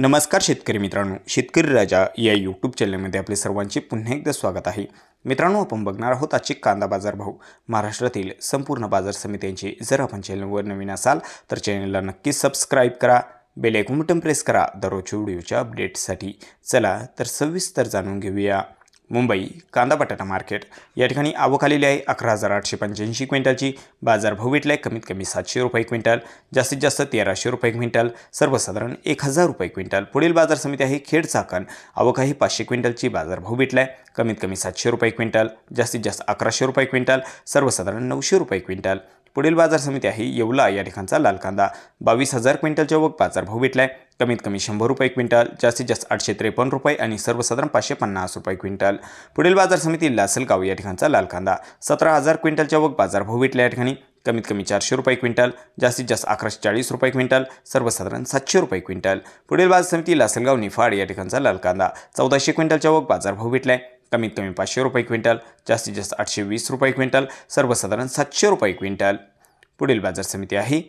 नमस्कार शेतकरी मित्रांनो शेतकरी राजा या यूट्यूब चॅनलमध्ये आपले सर्वांचे पुन्हा एकदा स्वागत आहे मित्रांनो आपण बघणार आहोत आजचे कांदा बाजार भाव महाराष्ट्रातील संपूर्ण बाजार समित्यांचे जर आपण चॅनलवर नवीन असाल तर चॅनलला नक्की सबस्क्राईब करा बेल बटन प्रेस करा दररोजच्या व्हिडिओच्या अपडेट्ससाठी चला तर सविस्तर जाणून घेऊया मुंबई कांदा बटाटा मार्केट या ठिकाणी आवक आलेली आहे अकरा हजार आठशे पंच्याऐंशी क्विंटलची बाजारभाव भेटला आहे कमीत कमी सातशे रुपये क्विंटल जास्तीत जास्त तेराशे रुपये क्विंटल सर्वसाधारण एक हजार रुपये क्विंटल पुढील बाजार समिती आहे खेड चाकण आवक आहे पाचशे क्विंटलची बाजारभाव भेटला कमीत कमी सातशे रुपये क्विंटल जास्तीत जास्त अकराशे रुपये क्विंटल सर्वसाधारण नऊशे रुपये क्विंटल पुढील बाजार समिती आहे येवला या ठिकाणचा लाल कांदा बावीस हजार क्विंटलच्या वग बाजार भेटला भेटलाय कमीत कमी शंभर रुपये क्विंटल जास्तीत जास्त आठशे त्रेपन्न रुपये आणि सर्वसाधारण पाचशे पन्नास रुपये क्विंटल पुढील बाजार समिती लासलगाव या ठिकाणचा लाल कांदा सतरा हजार क्विंटलच्या वग भाऊ भेटल्या या ठिकाणी कमीत कमी चारशे रुपये क्विंटल जास्तीत जास्त अकराशे चाळीस रुपये क्विंटल सर्वसाधारण सातशे रुपये क्विंटल पुढील बाजार समिती लासलगाव निफाड या ठिकाणचा लाल कांदा चौदाशे क्विंटलच्या वग बाजार भाव भेटलाय कमीत कमी पाचशे रुपये क्विंटल जास्तीत जास्त आठशे वीस रुपये क्विंटल सर्वसाधारण सातशे रुपये क्विंटल पुढील बाजार समिती आहे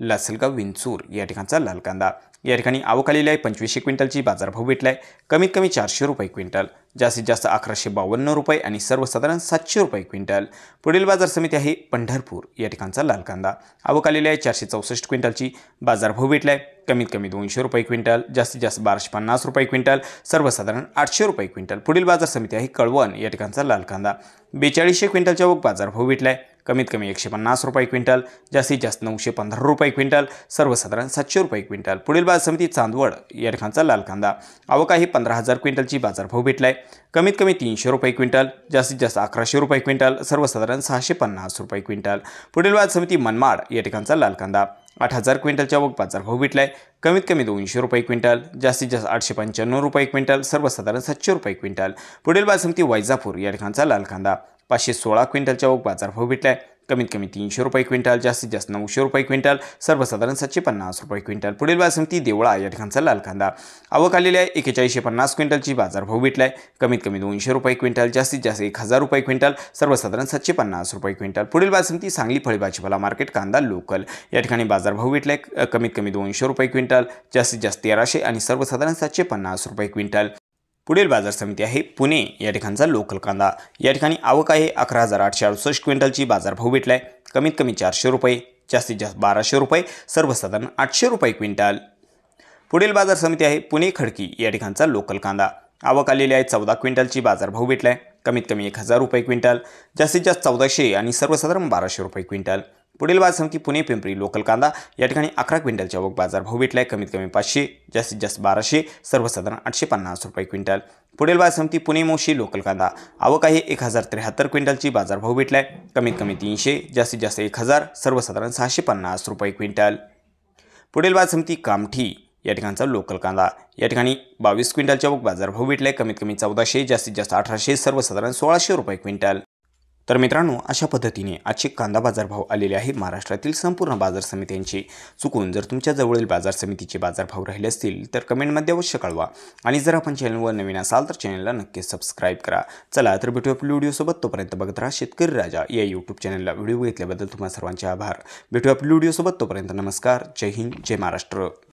लासलगाव विंचूर या ठिकाणचा लाल कांदा या ठिकाणी आवक आलेली आहे पंचवीसशे क्विंटलची बाजारभाव भेटला आहे कमीत कमी चारशे रुपये क्विंटल जास्तीत जास्त अकराशे बावन्न रुपये आणि सर्वसाधारण सातशे रुपये क्विंटल पुढील बाजार समिती आहे पंढरपूर या ठिकाणचा लाल कांदा आवक आलेली आहे चारशे चौसष्ट क्विंटलची बाजारभाव भेटला आहे कमीत कमी दोनशे रुपये क्विंटल जास्तीत जास्त बाराशे पन्नास रुपये क्विंटल सर्वसाधारण आठशे रुपये क्विंटल पुढील बाजार समिती आहे कळवण या ठिकाणचा लाल कांदा बेचाळीसशे क्विंटलच्या आवक बाजारभाव भेटला आहे कमीत कमी एकशे पन्नास रुपये क्विंटल जास्तीत जास्त नऊशे पंधरा रुपये क्विंटल सर्वसाधारण सातशे रुपये क्विंटल पुढील बाजार समिती चांदवड या ठिकाणचा लाल कांदा आवक ही पंधरा हजार क्विंटलची बाजारभाव भेटला आहे कमीत कमी तीनशे रुपये क्विंटल जास्तीत जास्त अकराशे रुपये क्विंटल सर्वसाधारण सहाशे पन्नास रुपये क्विंटल पुढील बाजार समिती मनमाड या ठिकाणचा लाल कांदा आठ हजार क्विंटलच्या आवक बाजारभाव भेटला आहे कमीत कमी दोनशे रुपये क्विंटल जास्तीत जास्त आठशे पंच्याण्णव रुपये क्विंटल सर्वसाधारण सातशे रुपये क्विंटल पुढील बाजार समिती वैजापूर या ठिकाणचा लाल कांदा पाचशे सोळा क्विंटलच्या ओघ बाजारभाव भेटला आहे कमीत कमी तीनशे रुपये क्विंटल जास्तीत जास्त नऊशे रुपये क्विंटल सर्वसाधारण सातशे पन्नास रुपये क्विंटल पुढील बाजार समिती देवळा या ठिकाणचा लाल कांदा आवक आलेल्या आहे एकेचाळीसशे पन्नास क्विंटलची बाजारभाव भेटला आहे कमीत कमी दोनशे रुपये क्विंटल जास्तीत जास्त एक हजार रुपये क्विंटल सर्वसाधारण सातशे पन्नास रुपये क्विंटल पुढील बाजार सांगली फळी भाजीपाला मार्केट कांदा लोकल या ठिकाणी बाजारभाव भेटला आहे कमीत कमी दोनशे रुपये क्विंटल जास्तीत जास्त तेराशे आणि सर्वसाधारण सातशे पन्नास रुपये क्विंटल पुढील बाजार समिती आहे पुणे या ठिकाणचा लोकल कांदा या ठिकाणी आवक आहे अकरा हजार आठशे अडुसष्ट क्विंटलची बाजारभाव भेटला आहे कमीत कमी चारशे रुपये जास्तीत जास्त बाराशे रुपये सर्वसाधारण आठशे रुपये क्विंटल पुढील बाजार समिती आहे पुणे खडकी या ठिकाणचा लोकल कांदा आवक आलेली आहे चौदा क्विंटलची बाजारभाव भेटला आहे कमीत कमी एक हजार रुपये क्विंटल जास्तीत जास्त चौदाशे आणि सर्वसाधारण बाराशे रुपये क्विंटल पुढील बाजार समिती पुणे पिंपरी लोकल कांदा या ठिकाणी अकरा क्विंटलचा आवक भाव भेटला आहे कमीत कमी पाचशे जास्तीत जास्त बाराशे सर्वसाधारण आठशे पन्नास रुपये क्विंटल पुढील बाजार समिती पुणे मोशी लोकल कांदा आवक आहे एक हजार त्र्याहत्तर क्विंटलची भाव भेटला आहे कमीत कमी तीनशे जास्तीत जास्त एक हजार सर्वसाधारण सहाशे पन्नास रुपये क्विंटल पुढील बाजार समिती कामठी या ठिकाणचा लोकल कांदा या ठिकाणी बावीस क्विंटलच्या बाजार बाजार भेटला आहे कमीत कमी चौदाशे जास्तीत जास्त अठराशे सर्वसाधारण सोळाशे रुपये क्विंटल तर मित्रांनो अशा पद्धतीने आजचे कांदा बाजारभाव आलेले आहेत महाराष्ट्रातील संपूर्ण बाजार समित्यांचे चुकून जर तुमच्या जवळील बाजार समितीचे बाजारभाव राहिले असतील तर कमेंटमध्ये अवश्य कळवा आणि जर आपण चॅनलवर नवीन असाल तर चॅनलला नक्कीच सबस्क्राईब करा चला तर भेटू आपल्या व्हिडिओसोबत तोपर्यंत बघत राहा शेतकरी राजा या यूट्यूब चॅनलला व्हिडिओ घेतल्याबद्दल तुम्हाला सर्वांचे आभार भेटू आपल्या व्हिडिओसोबत तोपर्यंत नमस्कार जय हिंद जय महाराष्ट्र